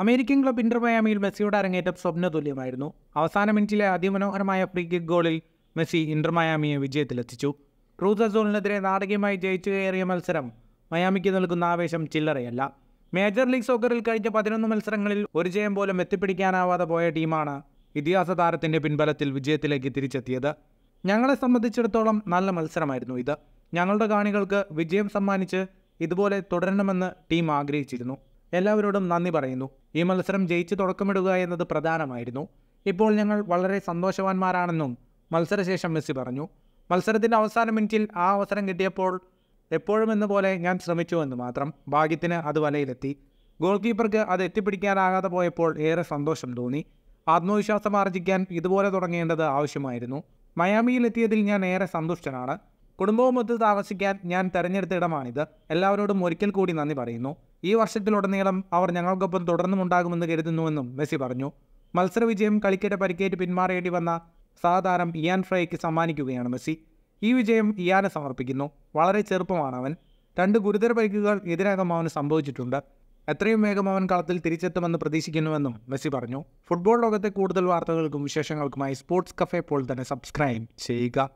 American club Inter മയാമിയിൽ മെസ്സിയുടെ അരങ്ങേറ്റം സ്വപ്ന തുല്യമായിരുന്നു അവസാന മിനിറ്റിലെ അതിമനോഹരമായ ഫ്രീ കിക്ക് ഗോളിൽ മെസ്സി ഇന്റർ മയാമിയെ വിജയത്തിലെത്തിച്ചു ക്രൂസർ സോണിനെതിരെ നാടകീയമായി ജയിച്ചു കയറിയ മത്സരം മയാമിക്ക് നൽകുന്ന ആവേശം ചില്ലറയല്ല മേജർ ലീഗ് സോക്കറിൽ കഴിഞ്ഞ പതിനൊന്ന് മത്സരങ്ങളിൽ ഒരു ജയം പോലും എത്തിപ്പിടിക്കാനാവാതെ പോയ ടീമാണ് ഇതിഹാസ താരത്തിൻ്റെ പിൻബലത്തിൽ വിജയത്തിലേക്ക് തിരിച്ചെത്തിയത് ഞങ്ങളെ സംബന്ധിച്ചിടത്തോളം നല്ല മത്സരമായിരുന്നു ഇത് ഞങ്ങളുടെ കാണികൾക്ക് വിജയം സമ്മാനിച്ച് ഇതുപോലെ തുടരണമെന്ന് ടീം ആഗ്രഹിച്ചിരുന്നു എല്ലാവരോടും നന്ദി പറയുന്നു ഈ മത്സരം ജയിച്ച് തുടക്കമിടുക എന്നത് പ്രധാനമായിരുന്നു ഇപ്പോൾ ഞങ്ങൾ വളരെ സന്തോഷവാന്മാരാണെന്നും മത്സരശേഷം മെസ്സി പറഞ്ഞു മത്സരത്തിൻ്റെ അവസാന മിനിറ്റിൽ ആ അവസരം കിട്ടിയപ്പോൾ എപ്പോഴും എന്ന പോലെ ഞാൻ ശ്രമിച്ചുവെന്ന് മാത്രം ഭാഗ്യത്തിന് അത് വലയിലെത്തി ഗോൾ കീപ്പർക്ക് അത് എത്തിപ്പിടിക്കാനാകാതെ പോയപ്പോൾ ഏറെ സന്തോഷം തോന്നി ആത്മവിശ്വാസം ആർജിക്കാൻ ഇതുപോലെ തുടങ്ങേണ്ടത് ആവശ്യമായിരുന്നു മയാമിയിലെത്തിയതിൽ ഞാൻ ഏറെ സന്തുഷ്ടനാണ് കുടുംബവുമൊത്ത് താമസിക്കാൻ ഞാൻ തെരഞ്ഞെടുത്ത ഇടമാണിത് എല്ലാവരോടും ഒരിക്കൽ കൂടി നന്ദി പറയുന്നു ഈ വർഷത്തിലുടനീളം അവർ ഞങ്ങൾക്കൊപ്പം തുടർന്നും ഉണ്ടാകുമെന്ന് കരുതുന്നുവെന്നും മെസ്സി പറഞ്ഞു മത്സരവിജയം കളിക്കിടെ പരിക്കേറ്റ് പിന്മാറേണ്ടി വന്ന സഹതാരം ഇയാൻ ഫ്രൈക്ക് സമ്മാനിക്കുകയാണ് മെസ്സി ഈ വിജയം ഇയാനെ സമർപ്പിക്കുന്നു വളരെ ചെറുപ്പമാണ് അവൻ രണ്ട് ഗുരുതര പരിക്കുകൾ ഇതിനകം അവന് സംഭവിച്ചിട്ടുണ്ട് എത്രയും വേഗം അവൻ കളത്തിൽ തിരിച്ചെത്തുമെന്ന് പ്രതീക്ഷിക്കുന്നുവെന്നും മെസ്സി പറഞ്ഞു ഫുട്ബോൾ ലോകത്തെ കൂടുതൽ വാർത്തകൾക്കും വിശേഷങ്ങൾക്കുമായി സ്പോർട്സ് കഫേ പോൾ തന്നെ സബ്സ്ക്രൈബ് ചെയ്യുക